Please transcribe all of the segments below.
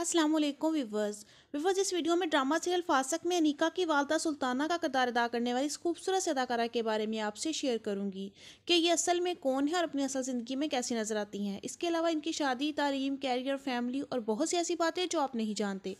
Aslam viewers viewers इस वीडियो में ड्रामा सीरियल फासक में अनिका की वालदा सुल्ताना का किरदार अदा करने वाली इस खूबसूरत अदाकारा के बारे में आपसे शेयर करूंगी कि ये असल में कौन है और अपनी असल ज़िंदगी में कैसी नज़र आती हैं इसके अलावा इनकी शादी तालीम कैरियर फैमिली और बहुत सी ऐसी बातें जो आप नहीं जानते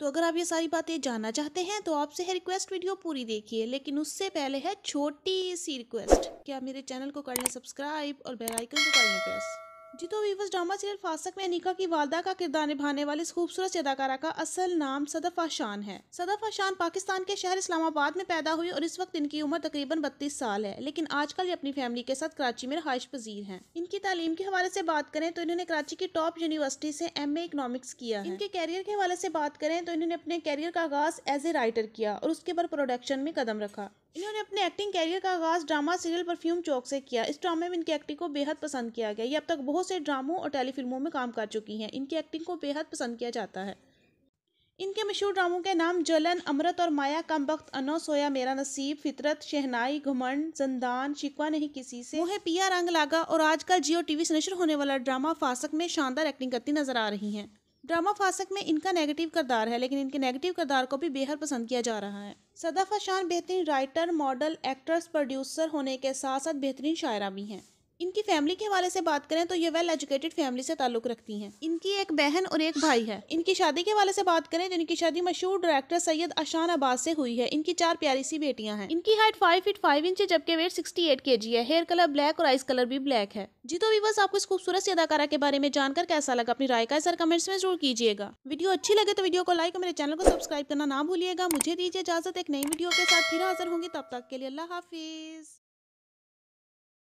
तो अगर आप ये सारी बातें जानना चाहते हैं तो आपसे है रिक्वेस्ट वीडियो पूरी देखिए लेकिन उससे पहले है छोटी सी रिक्वेस्ट क्या मेरे चैनल को कर लें सब्सक्राइब और बेलाइकन को कर लें प्रेस जी तो वीवर्स ड्रामा सीरियल फासक में अनिका की वालदा का किरदार निभाने वाले इस खूबसूरत अदाकारा का असल नाम सदफ आशान है सदफ आशान पाकिस्तान के शहर इस्लामाबाद में पैदा हुई और इस वक्त इनकी उम्र तकरीबन बत्तीस साल है लेकिन आजकल ये अपनी फैमिली के साथ कराची में रहायश पजीर है इनकी तालीम के हवाले से बात करें तो इन्होंने कराची की टॉप यूनिवर्सिटी से एम ए किया इनके कैरियर के हवाले से बात करें तो इन्होंने अपने कैरियर का आगाज एज ए राइटर किया और उसके बाद प्रोडक्शन में कदम रखा इन्होंने अपने एक्टिंग कैरियर का आगाज़ ड्रामा सीरियल परफ्यूम चौक से किया इस ड्रामे में इनकी एक्टिंग को बेहद पसंद किया गया ये अब तक बहुत से ड्रामों और टेलीफिल्मों में काम कर चुकी हैं इनकी एक्टिंग को बेहद पसंद किया जाता है इनके मशहूर ड्रामों के नाम जलन अमृत और माया कम वक्त अनो सोया मेरा नसीब फितरत शहनाई घुमंड जंदान शिकवा नहीं किसी से मुहे पिया रंग लागा और आजकल जियो टीवी से नशर होने वाला ड्रामा फासक में शानदार एक्टिंग करती नजर आ रही हैं ड्रामा फासक में इनका नेगेटिव करदार है लेकिन इनके नेगेटिव करदार को भी बेहद पसंद किया जा रहा है सदाफा शान बेहतरीन राइटर मॉडल एक्ट्रेस प्रोड्यूसर होने के साथ साथ बेहतरीन शायरा भी हैं इनकी फैमिली के हवाले से बात करें तो ये वेल एजुकेटेड फैमिली से ताल्लुक रखती हैं इनकी एक बहन और एक भाई है इनकी शादी के हवाले से बात करें तो इनकी शादी मशहूर डायरेक्टर सैयद अशान आबाद से हुई है इनकी चार प्यारी सी बेटियां हैं इनकी height five feet five inch है जबकि weight sixty eight K G है हेयर कलर ब्लैक और आइस कलर भी ब्लैक है जी तो वीवर्स आपको इस खूबसूरत सी अदाकारा के बारे में जानकर कैसा लगा अपनी राय का असर कमेंट्स में जरूर कीजिएगा वीडियो अच्छी लगे तो वीडियो को लाइक और मेरे चैनल को सब्सक्राइब करना ना भूलिएगा मुझे दीजिए इजाजत एक नई वीडियो के साथ फिर हाजिर होंगी तब तक के लिए अल्लाह हाफिज